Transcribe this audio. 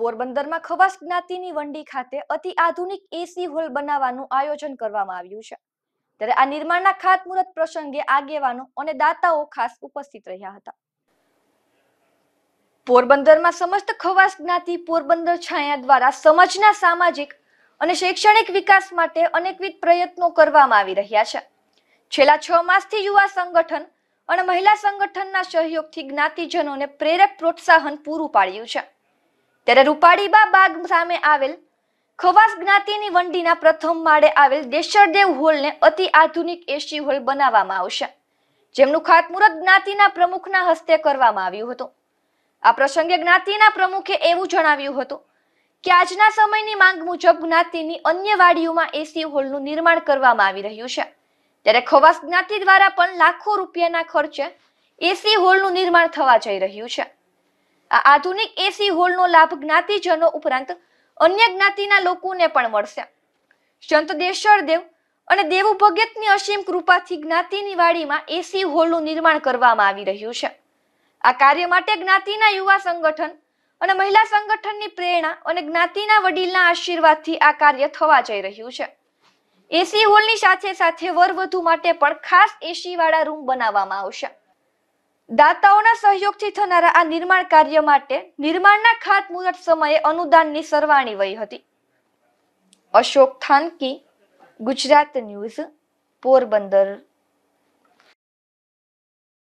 પોરબંદરમાં ખવાસ જ્ઞાતિની વંડી ખાતે અતિ આધુનિક એસી હોલ બનાવવાનું આયોજન કરવામાં આવ્યું છે ત્યારે આ નિર્માણના ખાતમુહૂર્ત પ્રસંગે આગેવાનો અને દાતાઓ ખાસ ઉપસ્થિત રહ્યા હતા પોરબંદરમાં સમસ્ત ખવાસ જ્ઞાતિ પોરબંદર છાયા દ્વારા સમાજના સામાજિક અને શૈક્ષણિક વિકાસ માટે અનેકવિધ પ્રયત્નો કરવામાં આવી રહ્યા છે છેલ્લા છ માસથી યુવા સંગઠન અને મહિલા સંગઠનના સહયોગથી જ્ઞાતિજનોને પ્રેરક પ્રોત્સાહન પૂરું પાડ્યું છે ત્યારે રૂપાળીબા બાગ સામે આવેલ ખવાસ જ્ઞાતિની વંડીના પ્રથમ માળે આવેલ દેશરદેવ હોલને અતિ આધુનિક એસી હોલ બનાવવામાં આવશે જેમનું ખાતમુહૂર્ત જ્ઞાતિના પ્રમુખના હસ્તે કરવામાં આવ્યું હતું આ પ્રસંગે જ્ઞાતિના પ્રમુખે એવું જણાવ્યું હતું કે આજના સમયની માંગ મુજબ જ્ઞાતિની અન્ય વાડીઓમાં એસી હોલનું નિર્માણ કરવામાં આવી રહ્યું છે ત્યારે ખવાસ જ્ઞાતિ દ્વારા પણ લાખો રૂપિયાના ખર્ચે એસી હોલનું નિર્માણ થવા જઈ રહ્યું છે આ આધુનિક એસી હોલનો લાભ જ્ઞાતિજનો ઉપરાંત અન્ય જ્ઞાતિના લોકોને પણ મળશે સંત દેશર દેવ અને દેવ ભગતની અસીમ કૃપાથી જ્ઞાતિની વાડીમાં એસી હોલનું નિર્માણ કરવામાં આવી રહ્યું છે આ કાર્ય માટે જ્ઞાતિના યુવા સંગઠન અને મહિલા સંગઠનની પ્રેરણા અને જ્ઞાતિના વડીલના આશીર્વાદથી આ કાર્ય થવા જઈ રહ્યું છે એસી હોલની સાથે સાથે વર વધુ માટે પણ ખાસ એસીવાળા રૂમ બનાવવામાં આવશે દાતાઓના સહયોગથી થનારા આ નિર્માણ કાર્ય માટે નિર્માણના ખાતમુહૂર્ત સમયે અનુદાનની સરવાણી વહી હતી અશોક થાનકી ગુજરાત ન્યૂઝ પોરબંદર